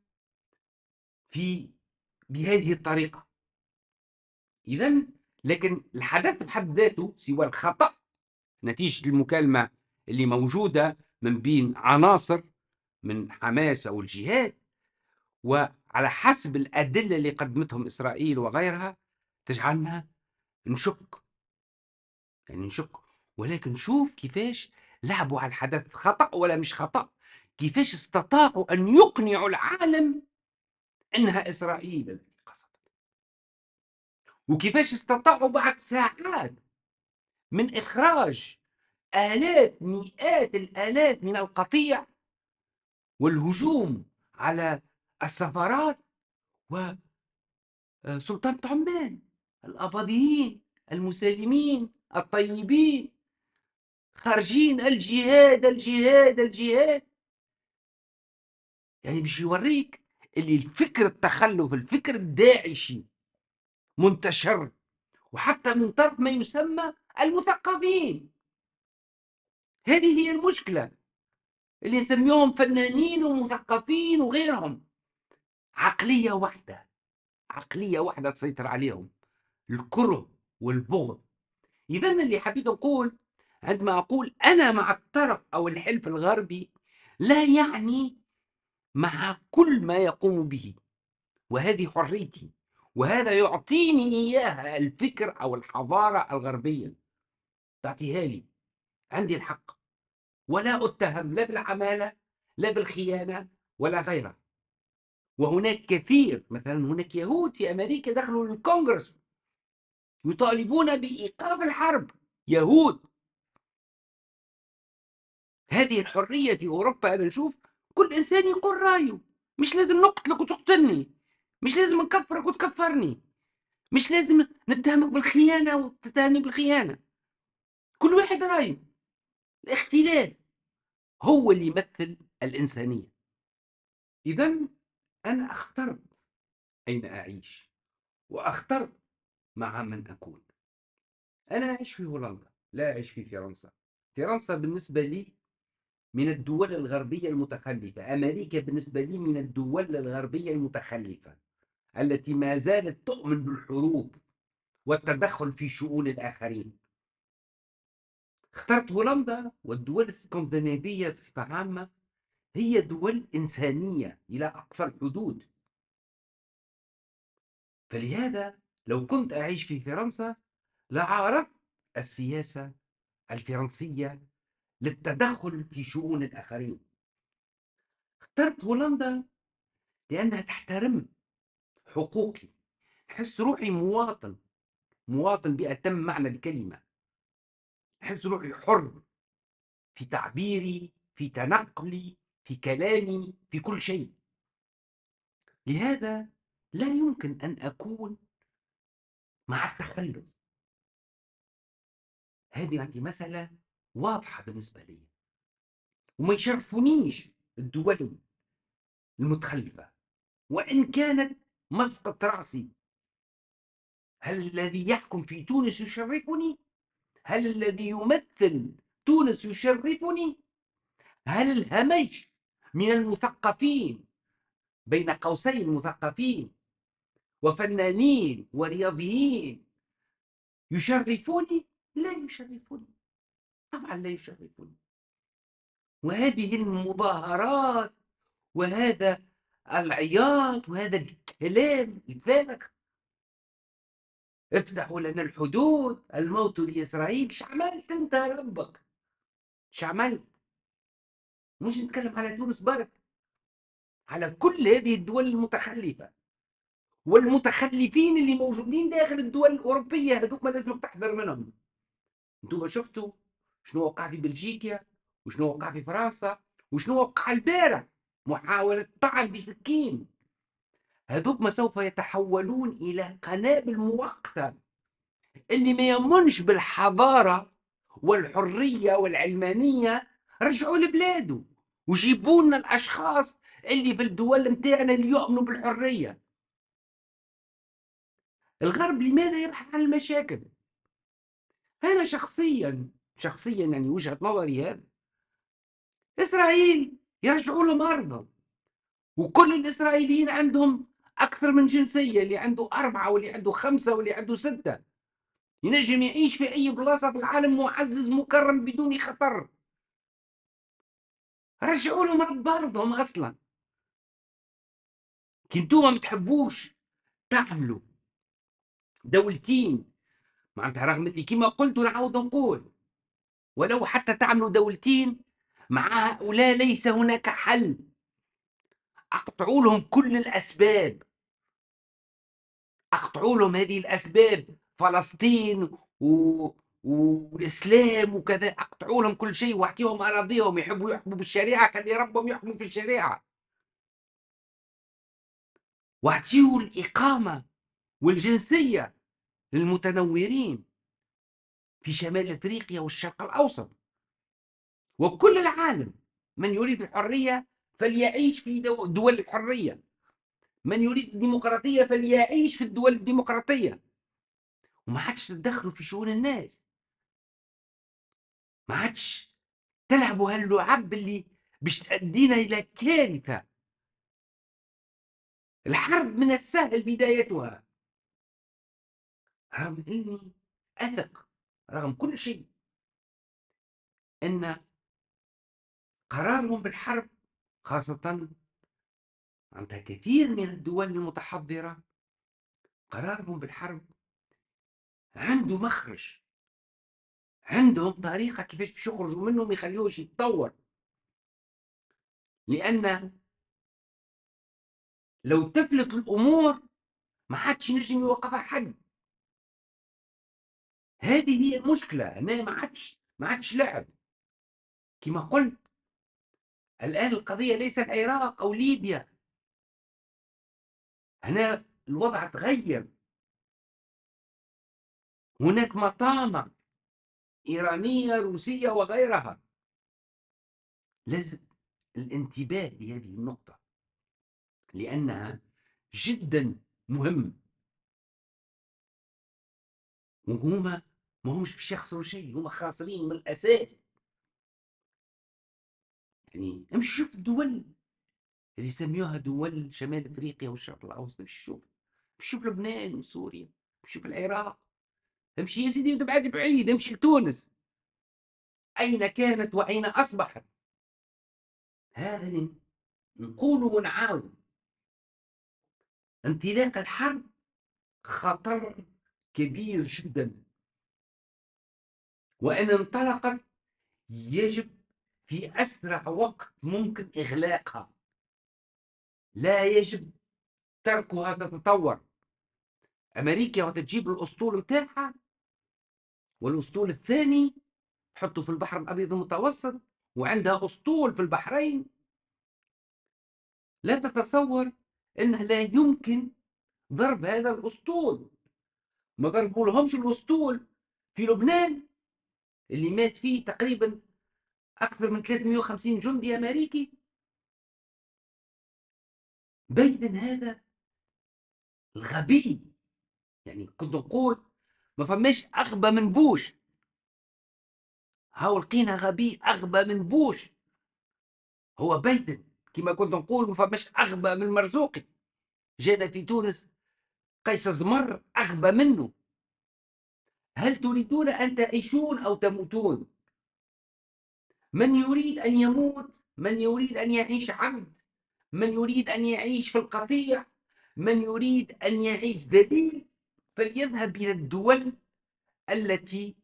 في بهذه الطريقة إذا لكن الحدث بحد ذاته سوى الخطأ نتيجة المكالمة اللي موجودة من بين عناصر من حماس أو الجهاد وعلى حسب الأدلة اللي قدمتهم إسرائيل وغيرها تجعلنا نشك يعني نشك ولكن شوف كيفاش لعبوا على الحدث خطأ ولا مش خطأ كيفاش استطاعوا أن يقنعوا العالم انها اسرائيل التي قصفت وكيفاش استطاعوا بعد ساعات من اخراج آلاف مئات الآلاف من القطيع والهجوم على السفارات وسلطان آه، عمان الأباضيين المسالمين الطيبين خارجين الجهاد الجهاد الجهاد يعني باش يوريك اللي الفكر التخلف الفكر الداعشي منتشر وحتى من طرف ما يسمى المثقفين هذه هي المشكلة اللي يسميهم فنانين ومثقفين وغيرهم عقلية واحدة عقلية واحدة تسيطر عليهم الكره والبغض إذا اللي حبيت نقول عندما أقول أنا مع الطرف أو الحلف الغربي لا يعني مع كل ما يقوم به وهذه حريتي وهذا يعطيني إياها الفكر أو الحضارة الغربية تعطيها لي عندي الحق ولا أتهم لا بالعمالة لا بالخيانة ولا غيرها وهناك كثير مثلا هناك يهود في أمريكا دخلوا للكونغرس يطالبون بإيقاف الحرب يهود هذه الحرية في أوروبا أنا نشوف كل انسان يقول رايه مش لازم نقتلك وتقتلني مش لازم نكفرك وتكفرني مش لازم نتهمك بالخيانه وتتهمني بالخيانه كل واحد رايه الاختلاف هو اللي يمثل الانسانيه اذا انا اخترت اين اعيش واخترت مع من اكون انا اعيش في هولندا لا اعيش في فرنسا فرنسا بالنسبه لي من الدول الغربية المتخلفة أمريكا بالنسبة لي من الدول الغربية المتخلفة التي ما زالت تؤمن بالحروب والتدخل في شؤون الآخرين اخترت هولندا والدول الاسكندنافية بصفة عامة هي دول إنسانية إلى أقصى الحدود فلهذا لو كنت أعيش في فرنسا لعارضت السياسة الفرنسية للتدخل في شؤون الآخرين اخترت هولندا لأنها تحترم حقوقي أحس روحي مواطن مواطن بأتم معنى الكلمة أحس روحي حر في تعبيري في تنقلي في كلامي في كل شيء لهذا لا يمكن أن أكون مع التخلف هذه عندي نعم. مسألة واضحه بالنسبه لي وما يشرفونيش الدول المتخلفه وان كانت مسقط راسي هل الذي يحكم في تونس يشرفني هل الذي يمثل تونس يشرفني هل الهمج من المثقفين بين قوسين مثقفين وفنانين ورياضيين يشرفوني لا يشرفوني طبعا لا يشرفني وهذه المظاهرات وهذا العياط وهذا الكلام الفارغ افتحوا لنا الحدود الموت لإسرائيل عملت أنت يا ربك عملت؟ مش نتكلم على تونس برك على كل هذه الدول المتخلفة والمتخلفين اللي موجودين داخل الدول الأوروبية هذوك ما لازمك تحذر منهم انتم شفتوا شنو وقع في بلجيكا وشنو وقع في فرنسا وشنو وقع البارح محاولة طعن بسكين هذوكما سوف يتحولون إلى قنابل مؤقتة اللي ما يمنش بالحضارة والحرية والعلمانية رجعوا لبلاده وجيبوا لنا الأشخاص اللي في الدول نتاعنا اللي يؤمنوا بالحرية الغرب لماذا يبحث عن المشاكل أنا شخصيا شخصيا يعني وجهه نظري هذا اسرائيل يرجعوا لهم ارضهم وكل الاسرائيليين عندهم اكثر من جنسيه اللي عنده اربعه واللي عنده خمسه واللي عنده سته ينجم يعيش في اي بلاصه في العالم معزز مكرم بدون خطر رجعوا لهم ارضهم اصلا كي ما تحبوش تعملوا دولتين معناتها رغم اللي كما قلت ونعاود نقول ولو حتى تعملوا دولتين مع هؤلاء ليس هناك حل أقطعوا لهم كل الأسباب أقطعوا لهم هذه الأسباب فلسطين و... والإسلام وكذا أقطعوا لهم كل شيء واعطيهم أراضيهم يحبوا يحكموا بالشريعة خلي ربهم يحكموا في الشريعة واعطيهم الإقامة والجنسية للمتنورين في شمال افريقيا والشرق الاوسط وكل العالم من يريد الحريه فليعيش في دول الحريه من يريد الديمقراطيه فليعيش في الدول الديمقراطيه وما عادش تدخلوا في شؤون الناس ما عادش تلعبوا هاللعب اللي باش تأدينا إلى كارثة الحرب من السهل بدايتها رغم إني أثق رغم كل شيء أن قرارهم بالحرب خاصة عندها كثير من الدول المتحضرة قرارهم بالحرب عنده مخرج عندهم طريقة كيفاش باش يخرجوا منهم ما يخليوش يتطور لأن لو تفلت الأمور ما حدش ينجم يوقفها حد هذه هي المشكله هنا ما عادش ما عادش لعب كما قلت الان القضيه ليست العراق او ليبيا هنا الوضع تغير هناك مطامع ايرانيه روسيه وغيرها لازم الانتباه لهذه النقطه لانها جدا مهمه وهما ما همش بيشخصوا شيء هم خاسرين من الاساس يعني امشي شوف الدول اللي يسميوها دول شمال افريقيا والشرق الاوسط شوف شوف لبنان وسوريا شوف العراق امشي يا سيدي بعد بعيد امشي لتونس اين كانت واين اصبحت هذا اللي نقوله ونعاود انطلاق الحرب خطر كبير جدا وإن انطلقت يجب في أسرع وقت ممكن إغلاقها لا يجب تركها تتطور أمريكا وتجيب الأسطول متاعها والأسطول الثاني حطه في البحر الأبيض المتوسط وعندها أسطول في البحرين لا تتصور أنه لا يمكن ضرب هذا الأسطول ما ضربوا لهمش الأسطول في لبنان اللي مات فيه تقريبا اكثر من 350 جندي امريكي بايدن هذا الغبي يعني كنت نقول ما فماش اغبى من بوش هاو لقينا غبي اغبى من بوش هو بايدن كما كنت نقول ما فماش اغبى من مرزوقي جانا في تونس قيس زمر اغبى منه هل تريدون أن تعيشون أو تموتون من يريد أن يموت من يريد أن يعيش عبد من يريد أن يعيش في القطيع من يريد أن يعيش ذليل فليذهب إلى الدول التي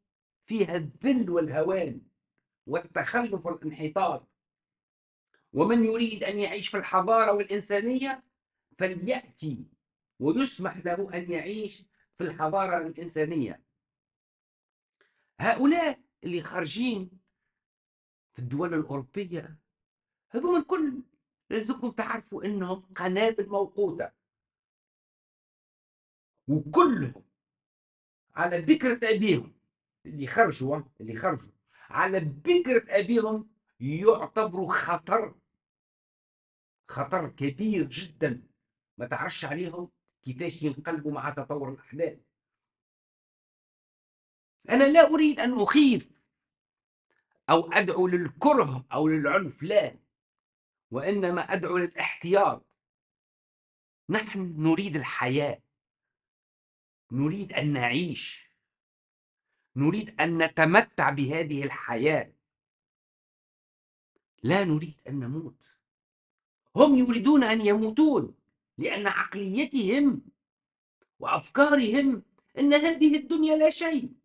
فيها الذل والهوان والتخلف والانحطاط ومن يريد أن يعيش في الحضارة والإنسانية فليأتي ويسمح له أن يعيش في الحضارة الإنسانية هؤلاء اللي خارجين في الدول الأوروبية هذوما الكل لازمكم تعرفوا انهم قنابل موقوته وكلهم على بكرة أبيهم اللي خرجوا اللي خرجوا على بكرة أبيهم يعتبروا خطر خطر كبير جدا ما تعرفش عليهم كيفاش ينقلبوا مع تطور الأحداث أنا لا أريد أن أخيف أو أدعو للكره أو للعنف لا وإنما أدعو للاحتياط نحن نريد الحياة نريد أن نعيش نريد أن نتمتع بهذه الحياة لا نريد أن نموت هم يريدون أن يموتون لأن عقليتهم وأفكارهم أن هذه الدنيا لا شيء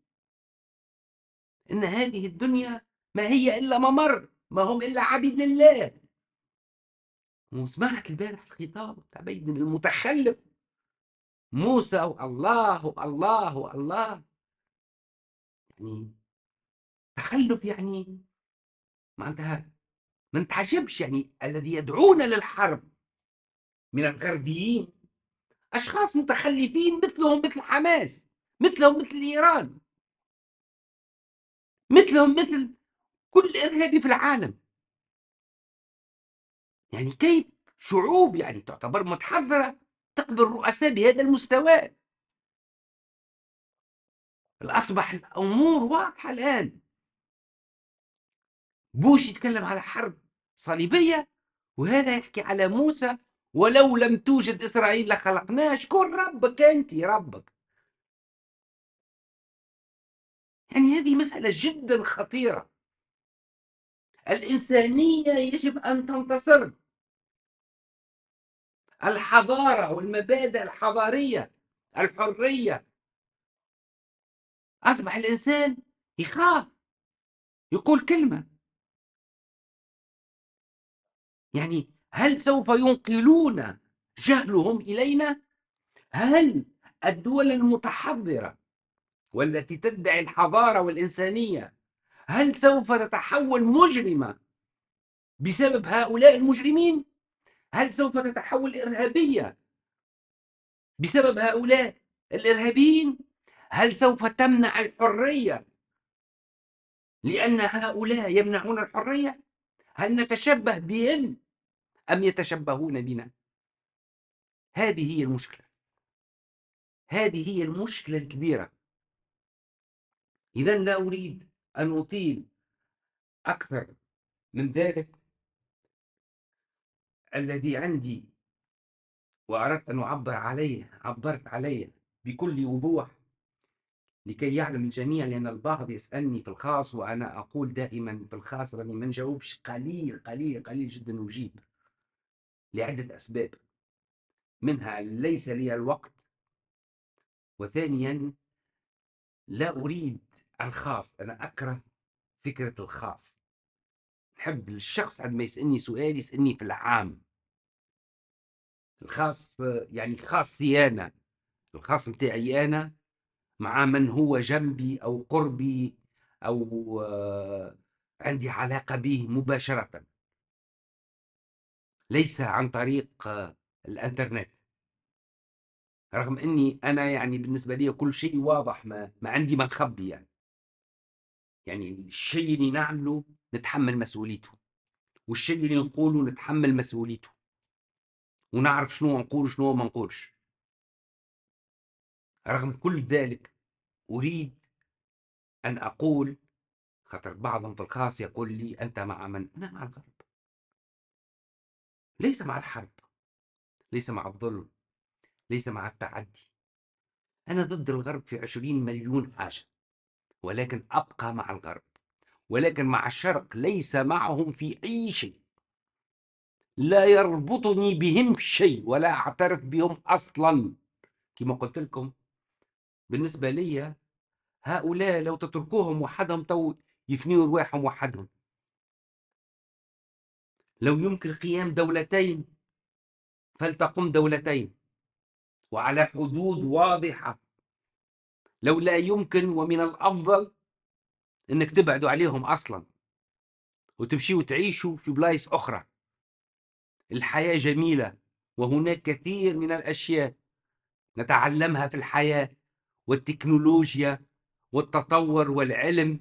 ان هذه الدنيا ما هي الا ممر ما هم الا عبيد لله وسمعت البارح الخطاب بتاع بيدن المتخلف موسى والله والله والله يعني تخلف يعني معناتها ما انتعجبش يعني الذي يدعون للحرب من الغربيين اشخاص متخلفين مثلهم مثل حماس مثلهم مثل ايران مثلهم مثل كل إرهابي في العالم يعني كيف شعوب يعني تعتبر متحضرة تقبل رؤساء بهذا المستوى أصبح الأمور واضحة الآن بوش يتكلم على حرب صليبية وهذا يحكي على موسى ولو لم توجد إسرائيل لخلقناها شكون ربك أنت ربك يعني هذه مسألة جدا خطيرة الإنسانية يجب أن تنتصر الحضارة والمبادئ الحضارية الحرية أصبح الإنسان يخاف يقول كلمة يعني هل سوف ينقلون جهلهم إلينا؟ هل الدول المتحضرة والتي تدعي الحضارة والإنسانية هل سوف تتحول مجرمة بسبب هؤلاء المجرمين؟ هل سوف تتحول إرهابية بسبب هؤلاء الإرهابيين؟ هل سوف تمنع الحرية لأن هؤلاء يمنعون الحرية؟ هل نتشبه بهم أم يتشبهون بنا؟ هذه هي المشكلة هذه هي المشكلة الكبيرة إذا لا أريد أن أطيل أكثر من ذلك الذي عندي وأردت أن أعبر عليه عبرت عليه بكل وضوح لكي يعلم الجميع لأن البعض يسألني في الخاص وأنا أقول دائما في الخاص راني ما نجاوبش قليل قليل قليل جدا أجيب لعدة أسباب منها ليس لي الوقت وثانيا لا أريد الخاص انا اكره فكره الخاص نحب الشخص عندما يسالني سؤال يسالني في العام الخاص يعني خاصي انا الخاص متاعي انا مع من هو جنبي او قربي او آه، عندي علاقه به مباشره ليس عن طريق آه، الانترنت رغم اني انا يعني بالنسبه لي كل شيء واضح ما, ما عندي ما نخبي يعني يعني الشيء اللي نعمله نتحمل مسؤوليته والشيء اللي نقوله نتحمل مسؤوليته ونعرف شنو نقول شنو ما نقولش رغم كل ذلك أريد أن أقول خاطر بعضهم في الخاص يقول لي أنت مع من؟ أنا مع الغرب ليس مع الحرب ليس مع الظلم ليس مع التعدي أنا ضد الغرب في عشرين مليون حاجة ولكن أبقى مع الغرب ولكن مع الشرق ليس معهم في أي شيء لا يربطني بهم شيء ولا أعترف بهم أصلا كما قلت لكم بالنسبة لي هؤلاء لو تتركوهم وحدهم تو يفنيوا رواحهم وحدهم لو يمكن قيام دولتين فلتقم دولتين وعلى حدود واضحة لو لا يمكن ومن الافضل انك تبعدوا عليهم اصلا وتمشي وتعيشوا في بلايص اخرى الحياه جميله وهناك كثير من الاشياء نتعلمها في الحياه والتكنولوجيا والتطور والعلم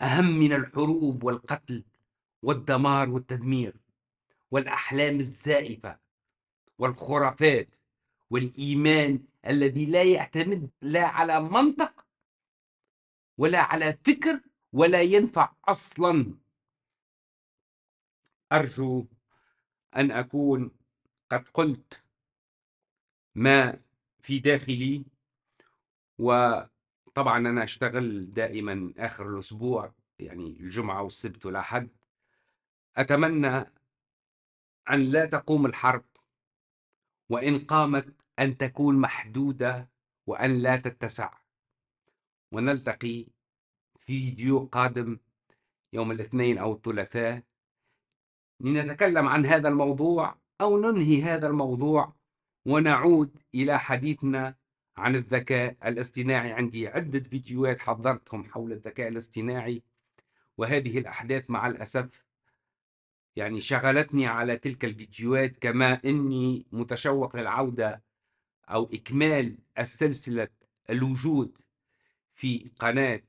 اهم من الحروب والقتل والدمار والتدمير والاحلام الزائفه والخرافات والايمان الذي لا يعتمد لا على منطق ولا على فكر ولا ينفع اصلا ارجو ان اكون قد قلت ما في داخلي وطبعا انا اشتغل دائما اخر الاسبوع يعني الجمعه والسبت والاحد اتمنى ان لا تقوم الحرب وان قامت أن تكون محدودة وأن لا تتسع ونلتقي في فيديو قادم يوم الاثنين أو الثلاثاء لنتكلم عن هذا الموضوع أو ننهي هذا الموضوع ونعود إلى حديثنا عن الذكاء الاصطناعي عندي عدة فيديوهات حضرتهم حول الذكاء الاصطناعي وهذه الأحداث مع الأسف يعني شغلتني على تلك الفيديوهات كما إني متشوق للعودة أو إكمال السلسلة الوجود في قناة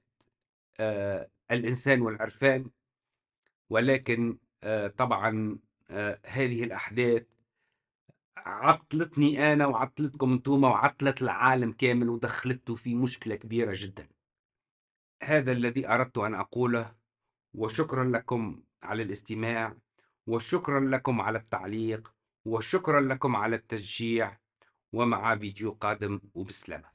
آه، الإنسان والعرفان ولكن آه، طبعا آه، هذه الأحداث عطلتني أنا وعطلتكم أنتوما وعطلت العالم كامل ودخلته في مشكلة كبيرة جدا هذا الذي أردت أن أقوله وشكرا لكم على الاستماع وشكرا لكم على التعليق وشكرا لكم على التشجيع ومع فيديو قادم وبسلامة